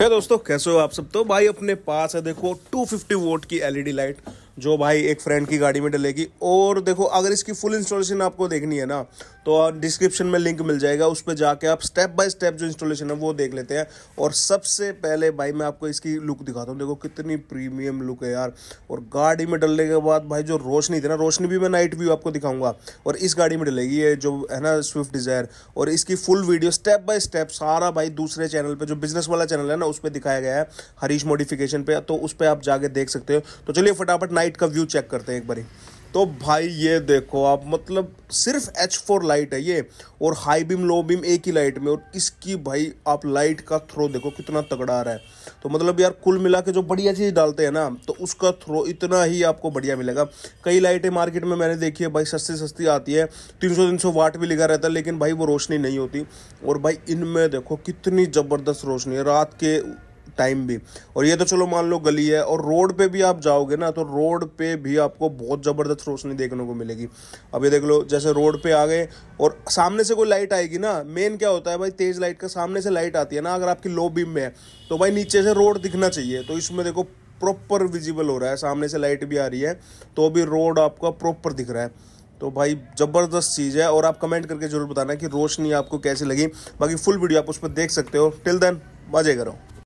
है दोस्तों कैसे हो आप सब तो भाई अपने पास है देखो 250 वोट की एलईडी लाइट e जो भाई एक फ्रेंड की गाड़ी में डलेगी और देखो अगर इसकी फुल इंस्टॉलेशन आपको देखनी है ना तो डिस्क्रिप्शन में लिंक मिल जाएगा उस पर जाके आप स्टेप बाय स्टेप जो इंस्टॉलेशन है वो देख लेते हैं और सबसे पहले भाई मैं आपको इसकी लुक दिखाता हूँ देखो कितनी प्रीमियम लुक है यार और गाड़ी में डलने के बाद भाई जो रोशनी थी ना रोशनी भी मैं नाइट व्यू आपको दिखाऊंगा और इस गाड़ी में डलेगी ये जो है ना स्विफ्ट डिज़ायर और इसकी full video step by step सारा भाई दूसरे चैनल पर जो बिजनेस वाला चैनल है ना उस पर दिखाया गया है हरीश मोडिफिकेशन पे तो उस पर आप जाके देख सकते हो तो चलिए फटाफट लाइट का व्यू चेक करते हैं एक बारी तो भाई ये देखो आप मतलब सिर्फ एच फोर लाइट है ये और हाई बीम लो बीम एक ही लाइट में और इसकी भाई आप लाइट का थ्रो देखो कितना तगड़ा आ रहा है तो मतलब यार कुल मिला के जो बढ़िया चीज़ डालते हैं ना तो उसका थ्रो इतना ही आपको बढ़िया मिलेगा कई लाइटें मार्केट में मैंने देखी है भाई सस्ती सस्ती आती है तीन सौ तीन सौ वाट भी लिखा रहता है लेकिन भाई वो रोशनी नहीं होती और भाई इनमें देखो कितनी ज़बरदस्त रोशनी है रात के टाइम भी और ये तो चलो मान लो गली है और रोड पे भी आप जाओगे ना तो रोड पे भी आपको बहुत ज़बरदस्त रोशनी देखने को मिलेगी अब ये देख लो जैसे रोड पे आ गए और सामने से कोई लाइट आएगी ना मेन क्या होता है भाई तेज़ लाइट का सामने से लाइट आती है ना अगर आपकी लो बीम में है तो भाई नीचे से रोड दिखना चाहिए तो इसमें देखो प्रॉपर विजिबल हो रहा है सामने से लाइट भी आ रही है तो अभी रोड आपका प्रॉपर दिख रहा है तो भाई ज़बरदस्त चीज़ है और आप कमेंट करके ज़रूर बताना कि रोशनी आपको कैसी लगी बाकी फुल वीडियो आप उस पर देख सकते हो टिल देन मजे करो